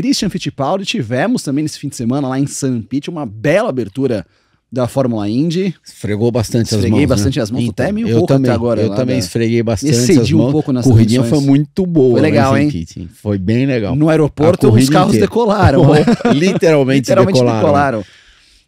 Christian Fittipaldi. Tivemos também nesse fim de semana lá em San Pete uma bela abertura da Fórmula Indy. Esfregou bastante esfreguei né? as mãos. Esfreguei bastante né? as mãos, então, até meio pouco também, até agora. Eu também da... esfreguei bastante Excedi as mãos. um pouco nas Corridinha foi muito boa. Foi né, legal, hein? Foi bem legal. No aeroporto os carros inteiro. decolaram. Né? Literalmente, Literalmente decolaram. decolaram.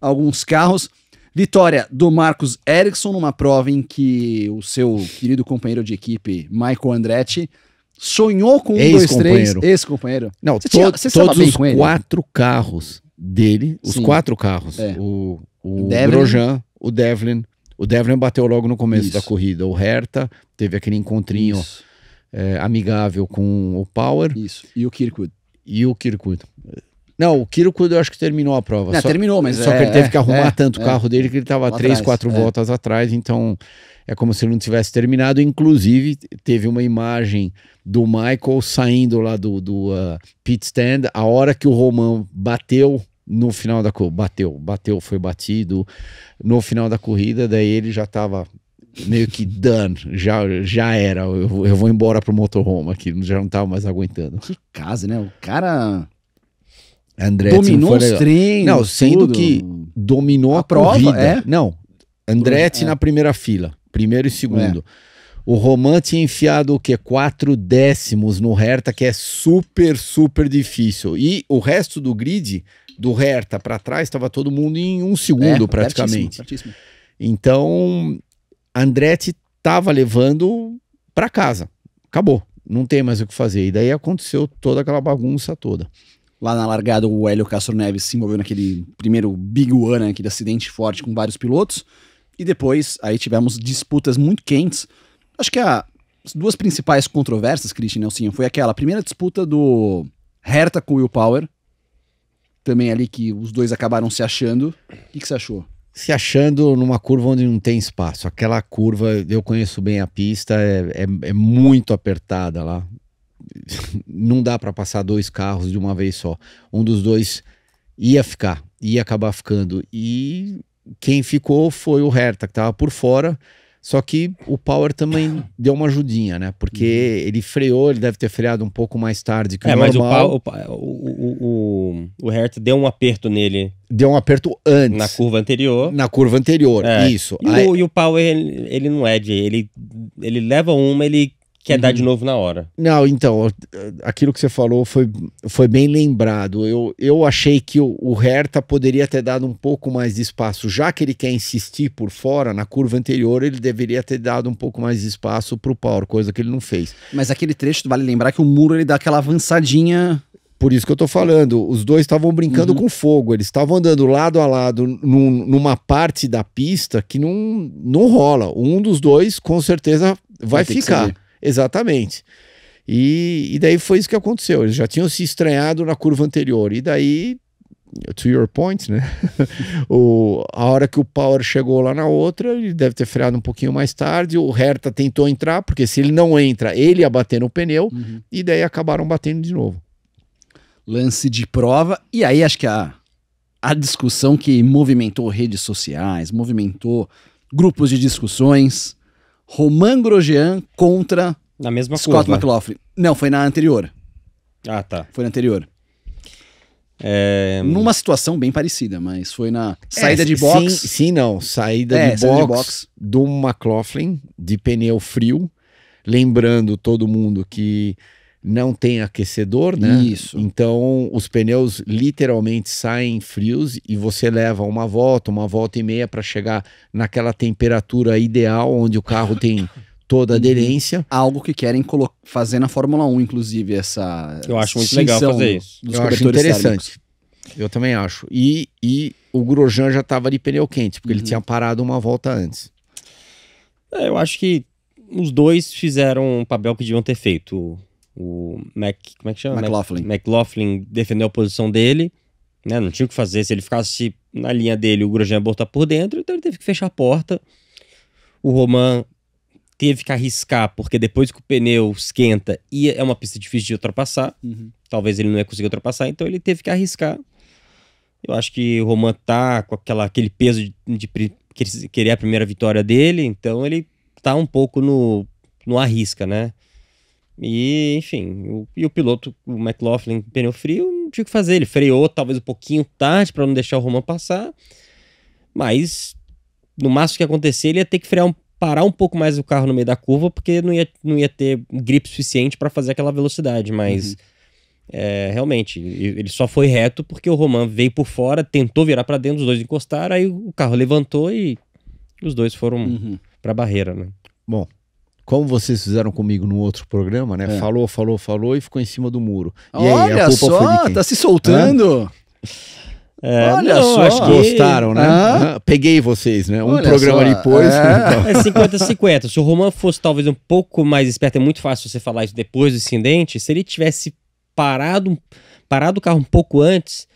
Alguns carros. Vitória do Marcos Ericsson numa prova em que o seu querido companheiro de equipe, Michael Andretti, Sonhou com um, ex -companheiro. dois, três, esse companheiro Não, você, tinha, você todos os ele, quatro carros dele, os Sim. quatro carros, é. o, o Grosjean, o Devlin, o Devlin bateu logo no começo Isso. da corrida, o Herta teve aquele encontrinho é, amigável com o Power. Isso, e o Kirkwood. E o Kirkwood. Não, o Kiro, eu acho que terminou a prova. Não, só, terminou, mas. Só é, que ele teve que é, arrumar é, tanto o é, carro dele que ele estava três, atrás, quatro é. voltas atrás, então é como se ele não tivesse terminado. Inclusive, teve uma imagem do Michael saindo lá do, do uh, pit stand, a hora que o Romão bateu no final da corrida. Bateu, bateu, foi batido no final da corrida, daí ele já estava meio que done, já, já era. Eu, eu vou embora pro motorhome aqui, já não estava mais aguentando. Que casa, né? O cara Andretti dominou os treinos. Não, sendo tudo. que dominou a, a prova, corrida. É? é? Não, Andretti é. na primeira fila, primeiro e é. segundo. É. O Roman tinha enfiado o quê? Quatro décimos no Hertha, que é super, super difícil. E o resto do grid, do Hertha para trás, estava todo mundo em um segundo, é, praticamente. Pertíssimo, pertíssimo. Então, Andretti estava levando para casa. Acabou. Não tem mais o que fazer. E daí aconteceu toda aquela bagunça toda. Lá na largada, o Hélio Castro Neves se envolveu naquele primeiro Big One, né, aquele acidente forte com vários pilotos. E depois, aí tivemos disputas muito quentes. Acho que a, as duas principais controvérsias, Christian Nelsinho, foi aquela a primeira disputa do Hertha com o Will Power. Também ali que os dois acabaram se achando. O que, que você achou? se achando numa curva onde não tem espaço. Aquela curva, eu conheço bem a pista, é, é, é muito apertada lá. não dá para passar dois carros de uma vez só. Um dos dois ia ficar, ia acabar ficando. E quem ficou foi o Hertha, que estava por fora. Só que o Power também deu uma ajudinha, né? Porque uhum. ele freou, ele deve ter freado um pouco mais tarde que é, o É, mas o, o, o, o, Hertha deu um aperto nele. Deu um aperto antes. Na curva anterior. Na curva anterior, é. isso. E, Aí... o, e o Power, ele, ele, não é de... Ele, ele leva uma, ele que é dar de uhum. novo na hora. Não, então, aquilo que você falou foi, foi bem lembrado. Eu, eu achei que o, o Hertha poderia ter dado um pouco mais de espaço, já que ele quer insistir por fora, na curva anterior, ele deveria ter dado um pouco mais de espaço para o Power, coisa que ele não fez. Mas aquele trecho, vale lembrar que o muro ele dá aquela avançadinha por isso que eu tô falando, os dois estavam brincando uhum. com fogo, eles estavam andando lado a lado num, numa parte da pista que não, não rola. Um dos dois, com certeza, vai, vai ficar. Exatamente. E, e daí foi isso que aconteceu. Eles já tinham se estranhado na curva anterior. E daí to your point, né? o, a hora que o Power chegou lá na outra, ele deve ter freado um pouquinho mais tarde. O hertha tentou entrar, porque se ele não entra, ele ia bater no pneu, uhum. e daí acabaram batendo de novo. Lance de prova, e aí acho que a, a discussão que movimentou redes sociais, movimentou grupos de discussões, Romain Grosjean contra na mesma Scott curva. McLaughlin. Não, foi na anterior. Ah, tá. Foi na anterior. É... Numa situação bem parecida, mas foi na saída é, de box. Sim, sim, não. Saída, é, de, saída box de box do McLaughlin de pneu frio. Lembrando todo mundo que não tem aquecedor, né? Isso. Então os pneus literalmente saem frios e você leva uma volta, uma volta e meia para chegar naquela temperatura ideal onde o carro tem toda a uhum. aderência. Algo que querem fazer na Fórmula 1, inclusive, essa. Eu acho muito legal fazer isso. Eu acho interessante. Térmicos. Eu também acho. E, e o Grosjean já estava de pneu quente, porque uhum. ele tinha parado uma volta antes. É, eu acho que os dois fizeram o um papel que deviam ter feito o Mac, como é que chama? McLaughlin. McLaughlin defendeu a posição dele, né? Não tinha o que fazer. Se ele ficasse na linha dele, o Grosjean botar por dentro, então ele teve que fechar a porta. O Roman teve que arriscar, porque depois que o pneu esquenta, e é uma pista difícil de ultrapassar. Uhum. Talvez ele não ia conseguir ultrapassar, então ele teve que arriscar. Eu acho que o Roman tá com aquela, aquele peso de, de, de querer a primeira vitória dele, então ele tá um pouco no, no arrisca, né? E, enfim, o, e o piloto, o McLaughlin, pneu frio, não tinha o que fazer. Ele freou talvez um pouquinho tarde para não deixar o Roman passar, mas no máximo que acontecer, ele ia ter que frear um, parar um pouco mais o carro no meio da curva, porque não ia, não ia ter grip suficiente para fazer aquela velocidade, mas. Uhum. É, realmente, ele só foi reto porque o Roman veio por fora, tentou virar para dentro, os dois encostaram, aí o carro levantou e os dois foram uhum. para a barreira, né? Bom, como vocês fizeram comigo no outro programa, né? É. Falou, falou, falou e ficou em cima do muro. E Olha aí, só, tá se soltando. É, Olha não, só, que... gostaram, né? Ah. Peguei vocês, né? Um Olha programa só. depois. É 50-50. Então. É Se o Roman fosse talvez um pouco mais esperto, é muito fácil você falar isso depois do incidente. Se ele tivesse parado, parado o carro um pouco antes,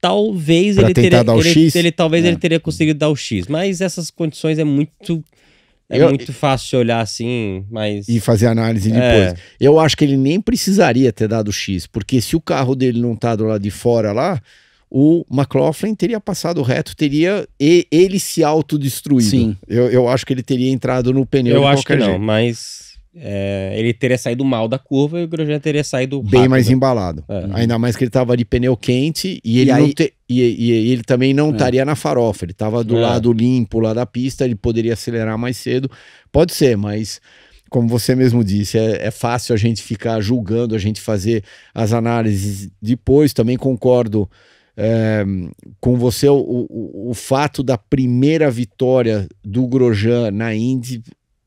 talvez pra ele teria. Ele, ele, talvez é. ele teria conseguido dar o X. Mas essas condições é muito é eu, muito fácil olhar assim, mas. E fazer análise é. depois. É. Eu acho que ele nem precisaria ter dado X, porque se o carro dele não tá do lado de fora lá, o McLaughlin teria passado reto, teria ele se autodestruído. Sim. Eu, eu acho que ele teria entrado no pneu. Eu acho que jeito. não, mas é, ele teria saído mal da curva e o Grosjean teria saído bem mais embalado. É. Uhum. Ainda mais que ele estava de pneu quente e ele, e aí... te... e, e, ele também não é. estaria é. na farofa. Ele estava do é. lado limpo lá da pista, ele poderia acelerar mais cedo. Pode ser, mas como você mesmo disse, é, é, fácil a gente ficar julgando, a gente fazer as análises depois. Também concordo é, com você, o, o, o, fato da primeira vitória do Grosjean na Indy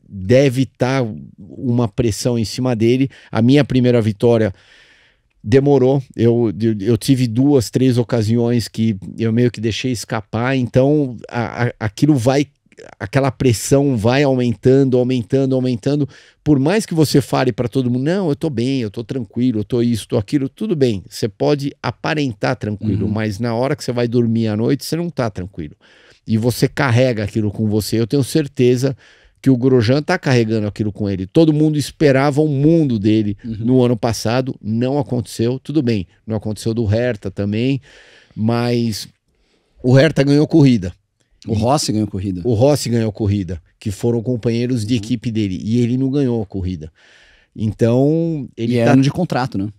deve estar tá uma pressão em cima dele. A minha primeira vitória demorou. Eu, eu tive duas, três ocasiões que eu meio que deixei escapar, então a, a, aquilo vai. Aquela pressão vai aumentando, aumentando, aumentando. Por mais que você fale para todo mundo, não, eu tô bem, eu tô tranquilo, eu tô isso, tô aquilo, tudo bem. Você pode aparentar tranquilo, uhum. mas na hora que você vai dormir à noite, você não tá tranquilo. E você carrega aquilo com você. Eu tenho certeza que o Grosjean tá carregando aquilo com ele. Todo mundo esperava o um mundo dele uhum. no ano passado, não aconteceu. Tudo bem, não aconteceu do Herta também, mas o Herta ganhou corrida. O Rossi ganhou corrida. O Rossi ganhou corrida, que foram companheiros de uhum. equipe dele, e ele não ganhou a corrida. Então, ele e é tá... ano de contrato, né?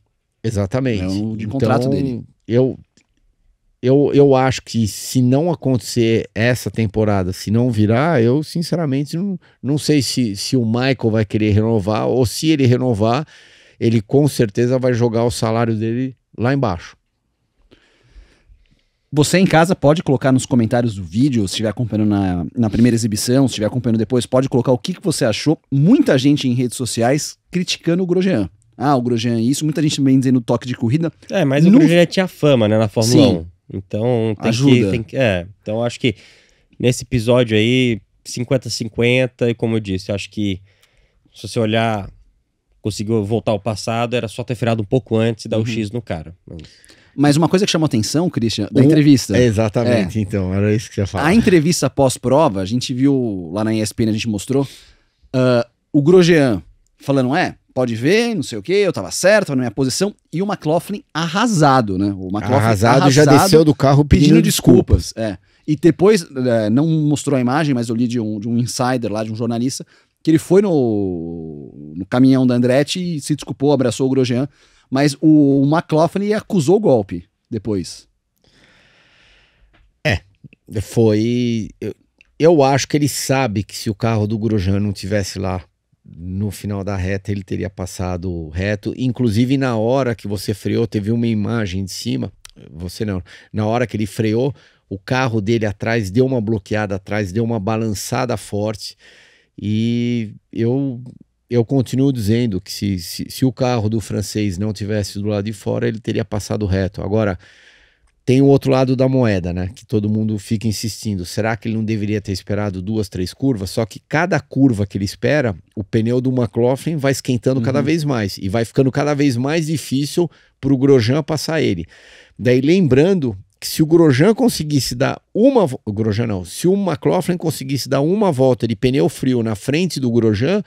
Exatamente. É um de então, contrato dele. Eu eu, eu acho que se não acontecer essa temporada, se não virar, eu sinceramente não, não sei se, se o Michael vai querer renovar ou se ele renovar, ele com certeza vai jogar o salário dele lá embaixo. Você em casa pode colocar nos comentários do vídeo, se estiver acompanhando na, na primeira exibição, se estiver acompanhando depois, pode colocar o que, que você achou. Muita gente em redes sociais criticando o Grosjean. Ah, o Grosjean é isso, muita gente também dizendo toque de corrida. É, mas no... o Grosjean tinha fama, né, na Fórmula Sim. 1. Então tem Ajuda. que. Tem é, então acho que nesse episódio aí, 50-50, e como eu disse, acho que se você olhar, conseguiu voltar ao passado, era só ter ferado um pouco antes e dar uhum. o X no cara. Mas... uma coisa que chamou atenção, Christian, da entrevista. É exatamente, é. então, era isso que você ia falar. A entrevista pós-prova, a gente viu lá na ESPN, a gente mostrou uh, o Grosjean falando: é, pode ver, não sei o que, eu tava certo, na minha posição. E o McLaughlin arrasado, né? O McLaughlin arrasado, arrasado já desceu do carro pedindo, pedindo desculpas. desculpas. É. E depois, é, não mostrou a imagem, mas eu li de um, de um insider lá, de um jornalista, que ele foi no, no caminhão da Andretti e se desculpou, abraçou o Grosjean. Mas o, o McLaughlin acusou o golpe depois. É, foi. Eu, eu acho que ele sabe que se o carro do Grosjean não tivesse lá no final da reta ele teria passado reto. Inclusive, na hora que você freou, teve uma imagem de cima. Você não. Na hora que ele freou, o carro dele atrás deu uma bloqueada atrás, deu uma balançada forte. E eu eu continuo dizendo que se, se, se o carro do francês não tivesse do lado de fora, ele teria passado reto. Agora, tem o outro lado da moeda, né? Que todo mundo fica insistindo. Será que ele não deveria ter esperado duas, três curvas? Só que cada curva que ele espera, o pneu do McLaughlin vai esquentando uhum. cada vez mais e vai ficando cada vez mais difícil para o Grosjean passar ele. Daí lembrando que se o Grosjean conseguisse dar uma o Grosjean não, se o McLaughlin conseguisse dar uma volta de pneu frio na frente do Grosjean,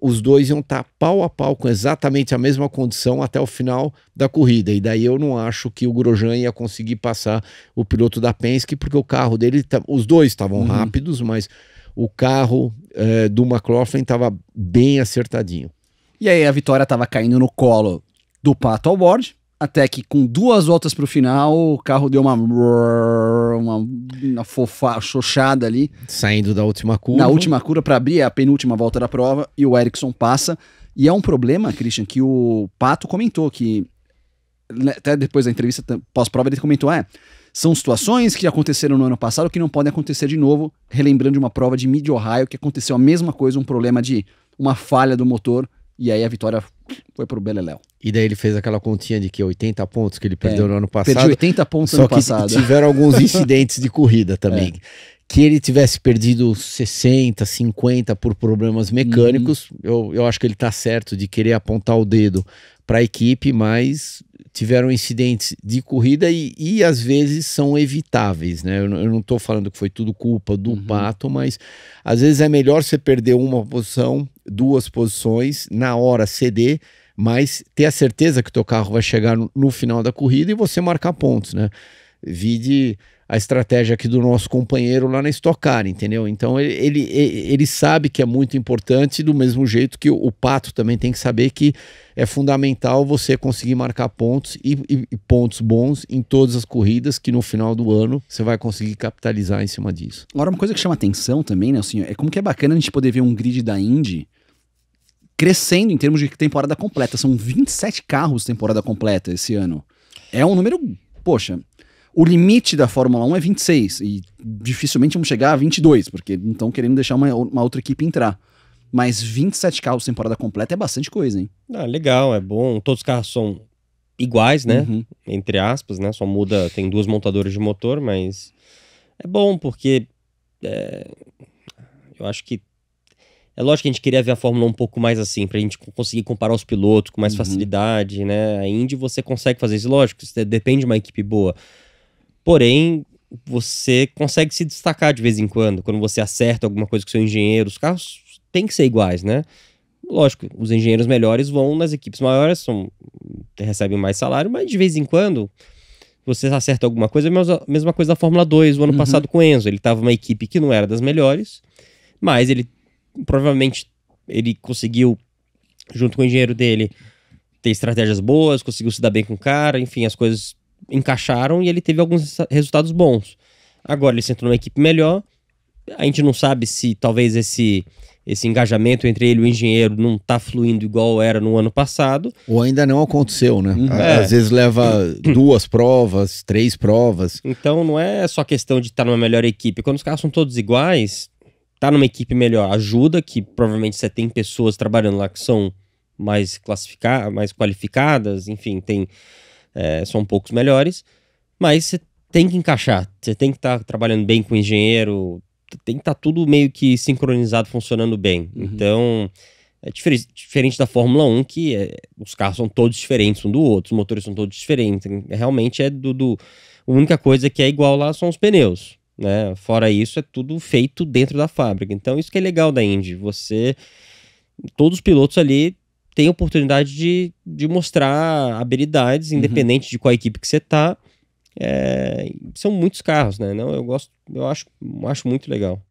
os dois iam estar tá pau a pau com exatamente a mesma condição até o final da corrida. E daí eu não acho que o Grosjean ia conseguir passar o piloto da Penske, porque o carro dele, tá, os dois estavam uhum. rápidos, mas o carro é, do McLaughlin estava bem acertadinho. E aí a vitória estava caindo no colo do Pato Award, até que com duas voltas pro final, o carro deu uma, uma, uma fofa, xoxada ali. Saindo da última curva. Na última curva, para abrir é a penúltima volta da prova, e o Ericsson passa. E é um problema, Christian, que o Pato comentou, que né, até depois da entrevista pós-prova ele comentou, é, são situações que aconteceram no ano passado que não podem acontecer de novo, relembrando de uma prova de Mid-Ohio que aconteceu a mesma coisa, um problema de uma falha do motor e aí a vitória foi pro Beleléu. E daí ele fez aquela continha de que 80 pontos que ele perdeu é, no ano passado. Perdi 80 pontos no ano passado. Só que tiveram alguns incidentes de corrida também. É. Que ele tivesse perdido 60, 50 por problemas uhum. mecânicos, uhum. eu, eu acho que ele tá certo de querer apontar o dedo para a equipe, mas tiveram incidentes de corrida e, e, às vezes são evitáveis, né? Eu, eu não estou falando que foi tudo culpa do uhum. pato, mas às vezes é melhor você perder uma posição, duas posições, na hora ceder, mas ter a certeza que o teu carro vai chegar no, no final da corrida e você marcar pontos, né? Vide a estratégia aqui do nosso companheiro lá na Estocar, entendeu? Então ele, ele, ele sabe que é muito importante, do mesmo jeito que o, o, Pato também tem que saber que é fundamental você conseguir marcar pontos e, e, e, pontos bons em todas as corridas, que no final do ano você vai conseguir capitalizar em cima disso. Agora, uma coisa que chama atenção também, né, assim, é como que é bacana a gente poder ver um grid da Indy crescendo em termos de temporada completa. São 27 carros temporada completa esse ano. É um número, poxa, o limite da Fórmula 1 é 26 e dificilmente vamos chegar a 22, porque então querendo deixar uma, uma outra equipe entrar. Mas 27 carros temporada completa é bastante coisa, hein? Ah, legal, é bom. Todos os carros são iguais, né? Uhum. Entre aspas, né? Só muda, tem duas montadoras de motor, mas é bom porque é... eu acho que é lógico que a gente queria ver a Fórmula 1 um pouco mais assim, pra gente conseguir comparar os pilotos com mais uhum. facilidade, né? A Indy você consegue fazer isso, lógico, depende de uma equipe boa. Porém, você consegue se destacar de vez em quando, quando você acerta alguma coisa com seu engenheiro. Os carros têm que ser iguais, né? Lógico, os engenheiros melhores vão nas equipes maiores, são, recebem mais salário, mas de vez em quando você acerta alguma coisa. É A mesma coisa da Fórmula 2, o ano uhum. passado com o Enzo. Ele estava uma equipe que não era das melhores, mas ele provavelmente ele conseguiu, junto com o engenheiro dele, ter estratégias boas, conseguiu se dar bem com o cara, enfim, as coisas encaixaram e ele teve alguns resultados bons. Agora ele sentou numa equipe melhor. A gente não sabe se talvez esse esse engajamento entre ele e o engenheiro não está fluindo igual era no ano passado. Ou ainda não aconteceu, né? Uhum. É. Às vezes leva duas provas, três provas. Então não é só questão de estar tá numa melhor equipe. Quando os carros são todos iguais, tá numa equipe melhor ajuda, que provavelmente você tem pessoas trabalhando lá que são mais classificadas, mais qualificadas, enfim, tem é, são um poucos melhores, mas você tem que encaixar, você tem que estar tá trabalhando bem com o engenheiro, tem que estar tá tudo meio que sincronizado, funcionando bem. Uhum. Então, é diferente, diferente da Fórmula 1, que é, os carros são todos diferentes um do outro, os motores são todos diferentes. É, realmente é do, do. A única coisa que é igual lá são os pneus. Né? Fora isso, é tudo feito dentro da fábrica. Então, isso que é legal da Indy. Você. Todos os pilotos ali tem oportunidade de, de mostrar habilidades, uhum. independente uhum. de qual equipe que você tá. É, são muitos carros, né? Não, eu gosto, eu acho, acho muito legal.